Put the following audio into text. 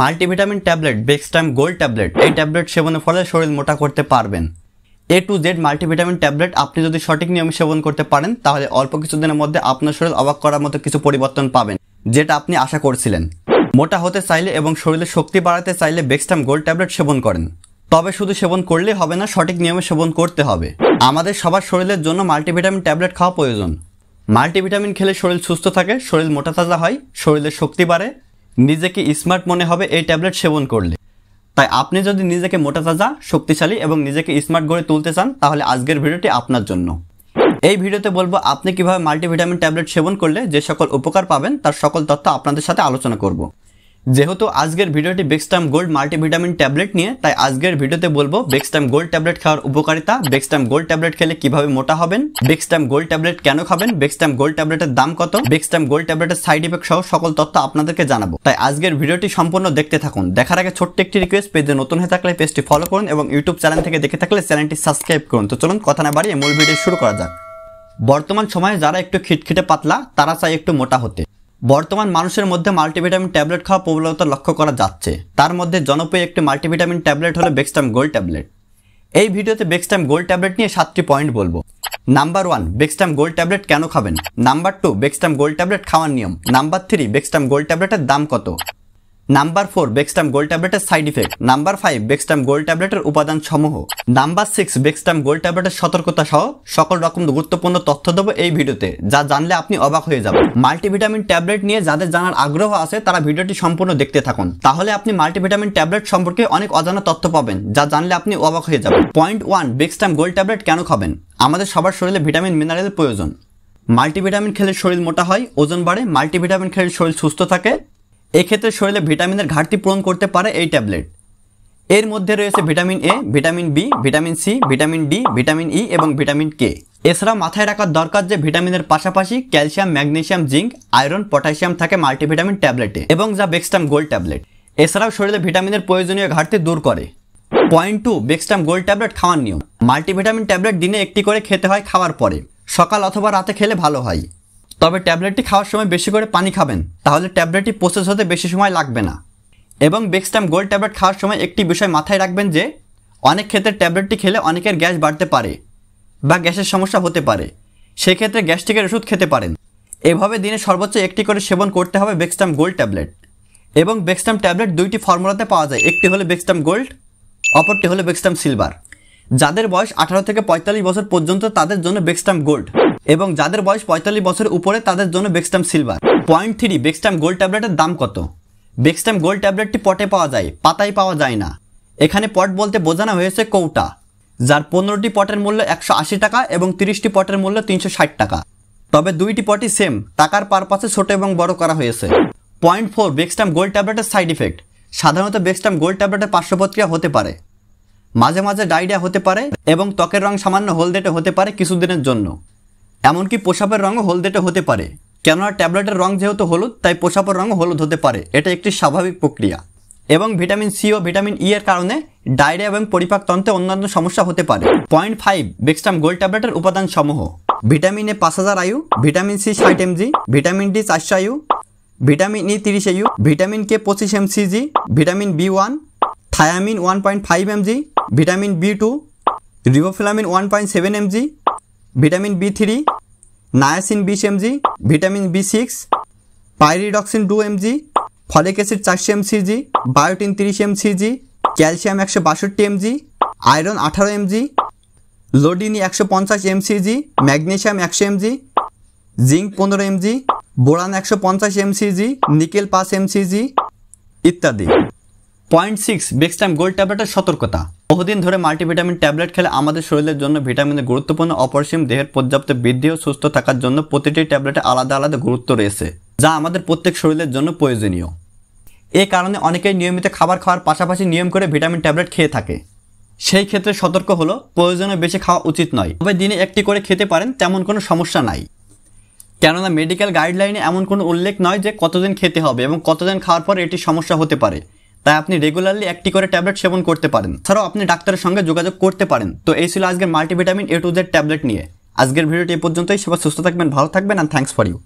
multivitamin tablet Bextum gold tablet এই tablet সেবনের ফলে শরীর মোটা করতে পারবেন A to Z multivitamin tablet আপনি যদি সঠিক নিয়মে সেবন করতে পারেন তাহলে অল্প কিছুদিনের মধ্যে আপনার শরীর অবাক করার মতো কিছু পরিবর্তন পাবেন যেটা আপনি আশা করছিলেন মোটা হতে চাইলে এবং শরীরে শক্তি বাড়াতে চাইলে বেক্সটাইম গোল্ড ট্যাবলেট সেবন করেন তবে শুধু সেবন করলেই হবে না সঠিক নিয়মে সেবন করতে হবে আমাদের সবার শরীরের জন্য মাল্টিভিটামিন ট্যাবলেট খাওয়া প্রয়োজন মাল্টিভিটামিন খেলে শরীর সুস্থ থাকে শরীর মোটা তাজা হয় শরীরে শক্তি বাড়ে নিজেকে স্মার্ট মনে হবে এই ট্যাবলেট সেবন করলে তাই আপনি যদি নিজেকে মোটা তাজা শক্তিশালী এবং নিজেকে স্মার্ট গড়ে তুলতে চান তাহলে আজকের ভিডিওটি আপনার জন্য এই ভিডিওতে বলবো আপনি কিভাবে মাল্টিভিটামিন ট্যাবলেট সেবন করলে যে সকল উপকার পাবেন তার সকল তথ্য আপনাদের সাথে আলোচনা করব যেহেতু আজকের ভিডিওটি বেক্সটাম গোল্ড মাল্টিভিটামিন ট্যাবলেট নিয়ে তাই আজকের ভিডিওতে বলবো বেক্সটাম গোল্ড ট্যাবলেট খাওয়ার উপকারিতা বেক্সটাম গোল্ড ট্যাবলেট খেলে কিভাবে মোটা হবেন বেক্সটাম গোল্ড ট্যাবলেট কেন খাবেন বেক্সটাম গোল্ড ট্যাবলেটের দাম কত বেক্সটাম গোল্ড ট্যাবলেটের সাইড ইফেক্ট সহ সকল তথ্য আপনাদেরকে জানাবো তাই আজকের ভিডিওটি সম্পূর্ণ দেখতে থাকুন দেখার আগে ছোট্ট একটি রিকোয়েস্ট পেজে নতুন হয়ে থাকলে পেজটি ফলো করুন এবং ইউটিউব চ্যানেল থেকে দেখে থাকলে চ্যানেলটি সাবস্ক্রাইব করুন তো চলুন কথা না বাড়িয়ে মূল ভিডিও শুরু করা যাক বর্তমান সময়ে যারা একটু খিটখিটে পাতলা তারা চাই একটু মোটা হতে বর্তমান মানুষের মধ্যে মাল্টিভিটামিন ট্যাবলেট খাওয়া প্রবলতা লক্ষ্য করা যাচ্ছে তার মধ্যে জনপ্রিয় একটি মাল্টিভিটামিন ট্যাবলেট হলো বেক্সটাম গোল্ড ট্যাবলেট এই ভিডিওতে বেক্সটাম গোল্ড ট্যাবলেট নিয়ে সাতটি পয়েন্ট বলবো number one Bextum gold tablet কেন খাবেন number two Bextum gold tablet খাওয়ার নিয়ম নাম্বার থ্রি বেক্সটাম গোল্ড ট্যাবলেটের দাম কত নাম্বার ফোর বেক্সটাম গোল্ড ট্যাবলেটের side effect number five Bextum gold ট্যাবলেটের উপাদান সমূহ নাম্বার সিক্স বেক্সটাম গোল্ড ট্যাবলেটের সতর্কতা সহ সকল রকম গুরুত্বপূর্ণ তথ্য দেবো এই ভিডিওতে যা জানলে আপনি অবাক হয়ে যাবেন মাল্টিভিটামিন ট্যাবলেট নিয়ে যাদের জানার আগ্রহ আছে তারা ভিডিওটি সম্পূর্ণ দেখতে থাকুন তাহলে আপনি মাল্টিভিটামিন ট্যাবলেট সম্পর্কে অনেক অজানা তথ্য পাবেন যা জানলে আপনি অবাক হয়ে যাবেন point one Bextum gold tablet কেন খাবেন আমাদের সবার শরীরে ভিটামিন মিনারেল প্রয়োজন মাল্টিভিটামিন খেলে শরীর মোটা হয় ওজন বাড়ে মাল্টিভিটামিন খেলে শরীর সুস্থ থাকে এক্ষেত্রে শরীরে ভিটামিনের ঘাটতি পূরণ করতে পারে এই ট্যাবলেট এর মধ্যে রয়েছে vitamin A vitamin B vitamin C vitamin D vitamin E এবং ভিটামিন কে এছাড়া মাথায় রাখার দরকার যে ভিটামিনের পাশাপাশি calcium magnesium zinc iron potassium থাকে মাল্টিভিটামিন ট্যাবলেটে এবং যা বেক্সটাম গোল্ড ট্যাবলেট এছাড়াও শরীরে ভিটামিনের প্রয়োজনীয় ঘাটতি দূর করে point two Bextum gold tablet খাওয়ার নিয়ম মাল্টিভিটামিন ট্যাবলেট দিনে একটি করে খেতে হয় খাওয়ার পরে সকাল অথবা রাতে খেলে ভালো হয় তবে ট্যাবলেটটি খাওয়ার সময় বেশি করে পানি খাবেন তাহলে ট্যাবলেটটি প্রসেস হতে বেশি সময় লাগবে না এবং বেক্সট্যাম গোল্ড ট্যাবলেট খাওয়ার সময় একটি বিষয় মাথায় রাখবেন যে অনেক ক্ষেত্রে ট্যাবলেটটি খেলে অনেকের গ্যাস বাড়তে পারে বা গ্যাসের সমস্যা হতে পারে সেক্ষেত্রে গ্যাস্ট্রিকের ওষুধ খেতে পারেন এভাবে দিনে সর্বোচ্চ একটি করে সেবন করতে হবে বেক্সট্যাম গোল্ড ট্যাবলেট এবং বেক্সট্যাম ট্যাবলেট দুইটি ফর্মুলাতে পাওয়া যায় একটি হলো বেক্সট্যাম গোল্ড অপরটি হলো বেক্সট্যাম সিলভার যাদের বয়স আঠারো থেকে পঁয়তাল্লিশ বছর পর্যন্ত তাদের জন্য বেক্সট্যাম গোল্ড এবং যাদের বয়স পঁয়তাল্লিশ বছরের উপরে তাদের জন্য Bextum silver point three Bextum gold ট্যাবলেটের দাম কত বেক্সটাম গোল্ড ট্যাবলেটটি পটে পাওয়া যায় পাতায় পাওয়া যায় না এখানে পট বলতে বোঝানো হয়েছে কৌটা যার পনেরোটি পটের মূল্য একশো আশি টাকা এবং তিরিশটি পটের মূল্য তিনশো ষাট টাকা তবে দুইটি পটই সেম টাকার পারপাসে ছোট এবং বড় করা হয়েছে পয়েন্ট ফোর বেক্সটাম গোল্ড ট্যাবলেটের সাইড ইফেক্ট সাধারণত বেক্সটাম গোল্ড ট্যাবলেটের পার্শ্বপ্রক্রিয়া হতে পারে মাঝে মাঝে ডাইরিয়া হতে পারে এবং ত্বকের রং সামান্য হলদেটে হতে পারে কিছুদিনের জন্য এমনকি পোশাকের রঙও হলদেটে হতে পারে কেননা ট্যাবলেটের রং যেহেতু হলুদ তাই পোশাকের রঙও হলুদ হতে পারে এটা একটি স্বাভাবিক প্রক্রিয়া এবং ভিটামিন সি ও ভিটামিন ই e এর কারণে ডায়রিয়া এবং পরিপাকতন্ত্রে অন্যান্য সমস্যা হতে পারে পয়েন্ট ফাইভ বেক্সটাম গোল্ড ট্যাবলেটের উপাদান সমূহ ভিটামিন এ পাঁচ হাজার আয়ু ভিটামিন সি ষাট এমজি ভিটামিন ডি চারশো আয়ু ভিটামিন ই e তিরিশ আয়ু ভিটামিন কে পঁচিশ mg vitamin B one thiamine one point five mg vitamin B two riboflavin one point seven mg vitamin B three niacin বিশ mg vitamin B six pyridoxine two mg folic acid চারশো mcg biotin তিরিশ mcg calcium একশো বাষট্টি mg iron আঠারো mg iodine একশো পঞ্চাশ mcg magnesium একশো mg zinc পনেরো এমজি বোরান একশো পঞ্চাশ এমসিজি নিকেল পাঁচ এমসিজি ইত্যাদি পয়েন্ট সিক্স বেক্সটাইম গোল্ড ট্যাবলেটের সতর্কতা বহুদিন ধরে মাল্টিভিটামিন ট্যাবলেট খেলে আমাদের শরীরের জন্য ভিটামিনের গুরুত্বপূর্ণ অপরিসীম দেহের পর্যাপ্ত বৃদ্ধি ও সুস্থ থাকার জন্য প্রতিটি ট্যাবলেটে আলাদা আলাদা গুরুত্ব রয়েছে যা আমাদের প্রত্যেক শরীরের জন্য প্রয়োজনীয় এ কারণে অনেকেই নিয়মিত খাবার খাওয়ার পাশাপাশি নিয়ম করে ভিটামিন ট্যাবলেট খেয়ে থাকে সেই ক্ষেত্রে সতর্ক হলো প্রয়োজনে বেশি খাওয়া উচিত নয় তবে দিনে একটি করে খেতে পারেন তেমন কোনো সমস্যা নাই কেননা মেডিকেল গাইডলাইনে এমন কোনো উল্লেখ নয় যে কতদিন খেতে হবে এবং কতদিন খাওয়ার পর এটি সমস্যা হতে পারে তাই আপনি রেগুলারলি একটি করে ট্যাবলেট সেবন করতে পারেন ছাড়াও আপনি ডাক্তারের সঙ্গে যোগাযোগ করতে পারেন তো এই ছিল আজকের multivitamin A to Z tablet নিয়ে আজকের ভিডিওটি এ পর্যন্তই সবাই সুস্থ থাকবেন ভালো থাকবেন আর থ্যাংকস ফর ইউ